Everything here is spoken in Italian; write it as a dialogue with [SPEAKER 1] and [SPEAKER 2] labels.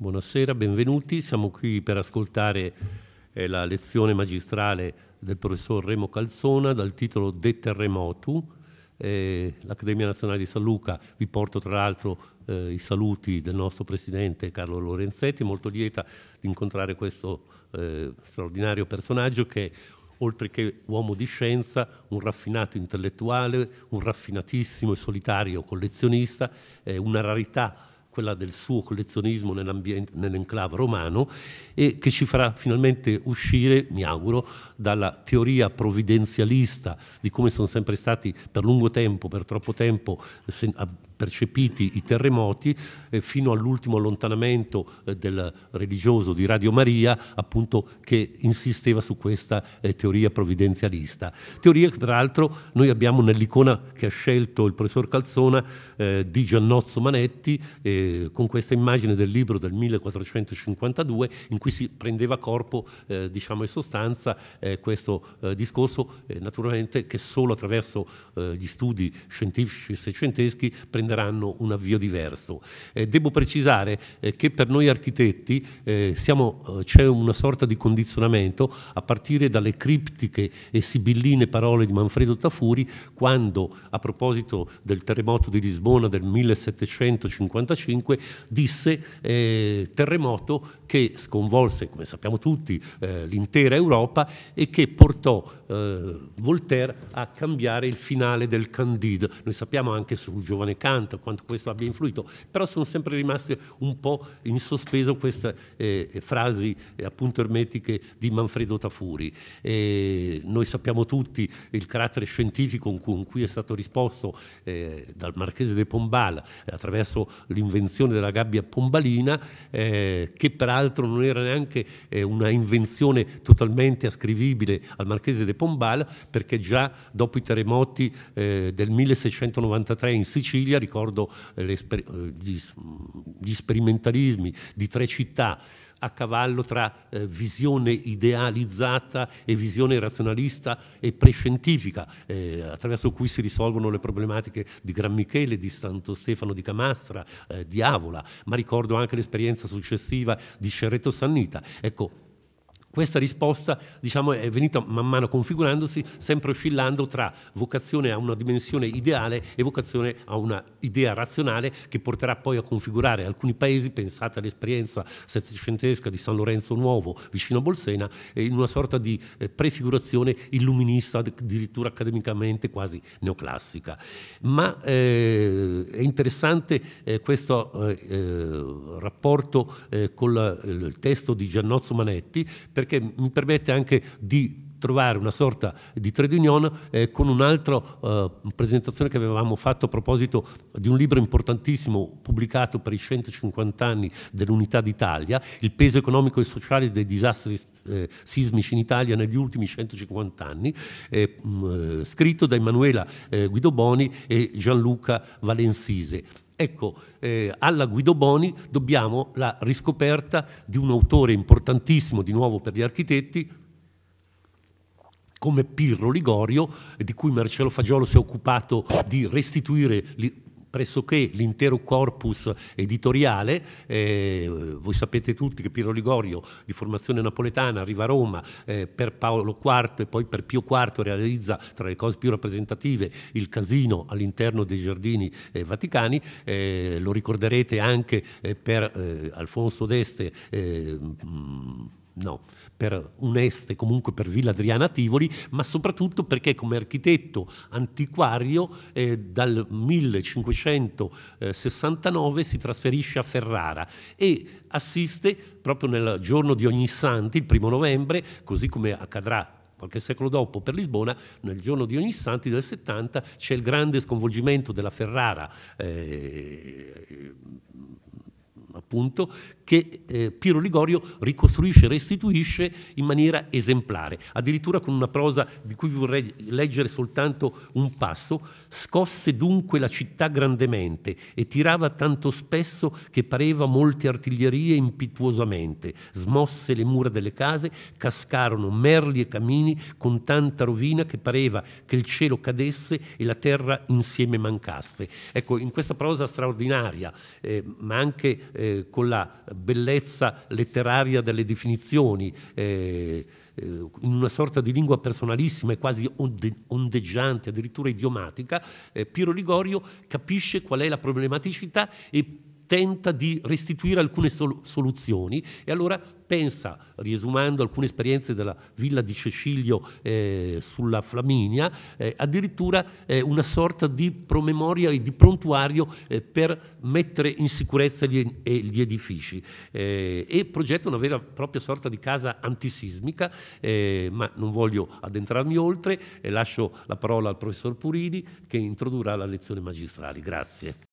[SPEAKER 1] Buonasera, benvenuti. Siamo qui per ascoltare eh, la lezione magistrale del professor Remo Calzona dal titolo De Terremotu. Eh, L'Accademia Nazionale di San Luca, vi porto tra l'altro eh, i saluti del nostro presidente Carlo Lorenzetti, molto lieta di incontrare questo eh, straordinario personaggio che oltre che uomo di scienza, un raffinato intellettuale, un raffinatissimo e solitario collezionista, una rarità quella del suo collezionismo nell'enclave romano e che ci farà finalmente uscire, mi auguro, dalla teoria provvidenzialista di come sono sempre stati per lungo tempo, per troppo tempo, percepiti i terremoti eh, fino all'ultimo allontanamento eh, del religioso di Radio Maria, appunto che insisteva su questa eh, teoria provvidenzialista. Teoria che peraltro noi abbiamo nell'icona che ha scelto il professor Calzona eh, di Giannozzo Manetti, eh, con questa immagine del libro del 1452 in cui si prendeva corpo eh, diciamo in sostanza questo discorso, naturalmente che solo attraverso gli studi scientifici seicenteschi prendeva prenderanno un avvio diverso. Eh, devo precisare eh, che per noi architetti eh, eh, c'è una sorta di condizionamento a partire dalle criptiche e sibilline parole di Manfredo Tafuri quando, a proposito del terremoto di Lisbona del 1755, disse eh, terremoto che sconvolse, come sappiamo tutti, l'intera Europa e che portò Voltaire a cambiare il finale del Candide. Noi sappiamo anche sul giovane Kant tanto quanto questo abbia influito, però sono sempre rimaste un po' in sospeso queste eh, frasi eh, appunto ermetiche di Manfredo Tafuri. Eh, noi sappiamo tutti il carattere scientifico con cui è stato risposto eh, dal Marchese de Pombal eh, attraverso l'invenzione della gabbia pombalina, eh, che peraltro non era neanche una invenzione totalmente ascrivibile al Marchese de Pombal, perché già dopo i terremoti del 1693 in Sicilia ricordo eh, eh, gli, gli sperimentalismi di tre città a cavallo tra eh, visione idealizzata e visione razionalista e prescientifica, eh, attraverso cui si risolvono le problematiche di Gran Michele, di Santo Stefano di Camastra, eh, di Avola, ma ricordo anche l'esperienza successiva di Cerreto Sannita. Ecco, questa risposta diciamo, è venuta man mano configurandosi, sempre oscillando tra vocazione a una dimensione ideale e vocazione a una idea razionale che porterà poi a configurare alcuni paesi, pensate all'esperienza settecentesca di San Lorenzo Nuovo vicino a Bolsena, eh, in una sorta di eh, prefigurazione illuminista, addirittura accademicamente quasi neoclassica. Ma eh, è interessante eh, questo eh, eh rapporto con il testo di Giannozzo Manetti perché mi permette anche di trovare una sorta di trade union eh, con un'altra eh, presentazione che avevamo fatto a proposito di un libro importantissimo pubblicato per i 150 anni dell'Unità d'Italia, il peso economico e sociale dei disastri eh, sismici in Italia negli ultimi 150 anni, eh, mh, eh, scritto da Emanuela eh, Guido Boni e Gianluca Valensise Ecco, eh, alla Guido Boni dobbiamo la riscoperta di un autore importantissimo di nuovo per gli architetti, come Pirro Ligorio, di cui Marcello Fagiolo si è occupato di restituire pressoché l'intero corpus editoriale. Eh, voi sapete tutti che Piero Ligorio, di formazione napoletana, arriva a Roma eh, per Paolo IV e poi per Pio IV realizza tra le cose più rappresentative il casino all'interno dei giardini eh, vaticani. Eh, lo ricorderete anche eh, per eh, Alfonso d'Este. Mh, mm, no, per Uneste, comunque per Villa Adriana Tivoli, ma soprattutto perché come architetto antiquario eh, dal 1569 si trasferisce a Ferrara e assiste proprio nel giorno di ogni santi, il primo novembre, così come accadrà qualche secolo dopo per Lisbona, nel giorno di ogni santi del 70 c'è il grande sconvolgimento della Ferrara. Eh, appunto, che eh, Piero Ligorio ricostruisce e restituisce in maniera esemplare, addirittura con una prosa di cui vi vorrei leggere soltanto un passo, scosse dunque la città grandemente e tirava tanto spesso che pareva molte artiglierie impetuosamente, smosse le mura delle case, cascarono merli e camini con tanta rovina che pareva che il cielo cadesse e la terra insieme mancasse. Ecco, in questa prosa straordinaria, eh, ma anche eh, con la bellezza letteraria delle definizioni, eh, eh, in una sorta di lingua personalissima e quasi onde, ondeggiante, addirittura idiomatica, eh, Piero Ligorio capisce qual è la problematicità e tenta di restituire alcune sol- soluzioni e allora pensa, riesumando alcune esperienze della villa di Cecilio eh, sulla Flaminia, eh, addirittura eh, una sorta di promemoria e di prontuario eh, per mettere in sicurezza gli, gli edifici eh, e progetta una vera e propria sorta di casa antisismica, eh, ma non voglio addentrarmi oltre, e lascio la parola al professor Purini che introdurrà la lezione magistrale. Grazie.